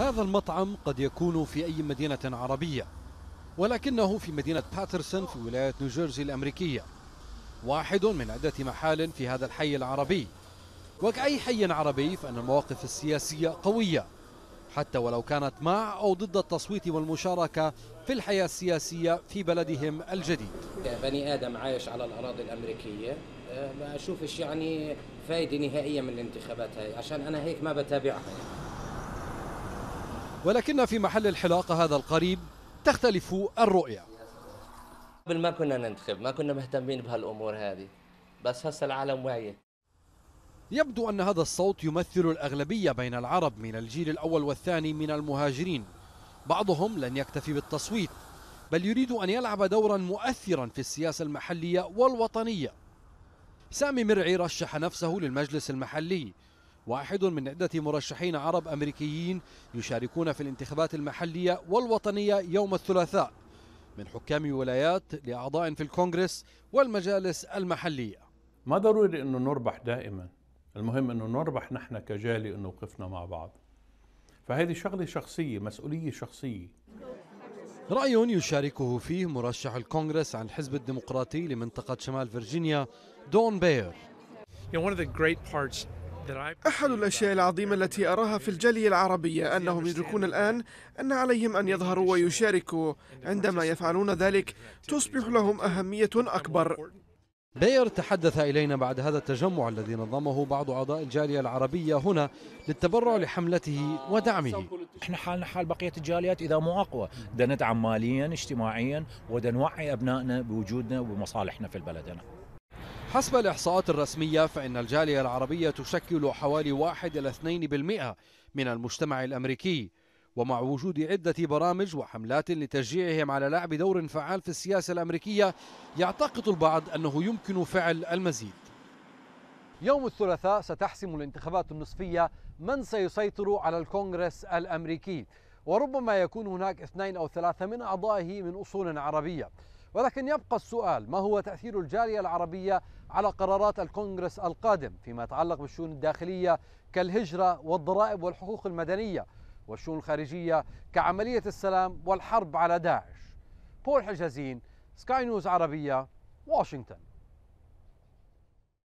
هذا المطعم قد يكون في أي مدينة عربية ولكنه في مدينة باترسون في ولاية نيوجيرسي الأمريكية واحد من عدة محال في هذا الحي العربي وكأي حي عربي فأن المواقف السياسية قوية حتى ولو كانت مع أو ضد التصويت والمشاركة في الحياة السياسية في بلدهم الجديد بني آدم عايش على الأراضي الأمريكية أه، ما أشوفش يعني فايدة نهائية من الانتخابات هاي عشان أنا هيك ما بتابعها يعني. ولكن في محل الحلاقة هذا القريب تختلف الرؤية قبل ما كنا ننتخب ما كنا مهتمين بهالأمور هذه بس هسه العالم واعية يبدو أن هذا الصوت يمثل الأغلبية بين العرب من الجيل الأول والثاني من المهاجرين بعضهم لن يكتفي بالتصويت بل يريد أن يلعب دورا مؤثرا في السياسة المحلية والوطنية سامي مرعي رشح نفسه للمجلس المحلي واحد من عدة مرشحين عرب أمريكيين يشاركون في الانتخابات المحلية والوطنية يوم الثلاثاء من حكام ولايات لأعضاء في الكونغرس والمجالس المحلية ما ضروري أنه نربح دائما المهم أنه نربح نحن كجالي أنه وقفنا مع بعض فهذه شغلة شخصية مسؤولية شخصية رأي يشاركه فيه مرشح الكونغرس عن الحزب الديمقراطي لمنطقة شمال فرجينيا دون بير You know, one of the great parts أحد الأشياء العظيمة التي أراها في الجالية العربية أنهم يدركون الآن أن عليهم أن يظهروا ويشاركوا عندما يفعلون ذلك تصبح لهم أهمية أكبر باير تحدث إلينا بعد هذا التجمع الذي نظمه بعض أعضاء الجالية العربية هنا للتبرع لحملته ودعمه احنا حالنا حال بقية الجاليات إذا مو أقوى بدنا ندعم ماليا اجتماعيا ودنوعي أبنائنا بوجودنا وبمصالحنا في البلدنا حسب الإحصاءات الرسمية فإن الجالية العربية تشكل حوالي 1 إلى 2% من المجتمع الأمريكي ومع وجود عدة برامج وحملات لتشجيعهم على لعب دور فعال في السياسة الأمريكية يعتقد البعض أنه يمكن فعل المزيد يوم الثلاثاء ستحسم الانتخابات النصفية من سيسيطر على الكونغرس الأمريكي وربما يكون هناك اثنين أو ثلاثة من أعضائه من أصول عربية ولكن يبقى السؤال ما هو تأثير الجالية العربية على قرارات الكونغرس القادم فيما يتعلق بالشؤون الداخلية كالهجرة والضرائب والحقوق المدنية والشؤون الخارجية كعملية السلام والحرب على داعش بول حجازين سكاي نيوز عربية واشنطن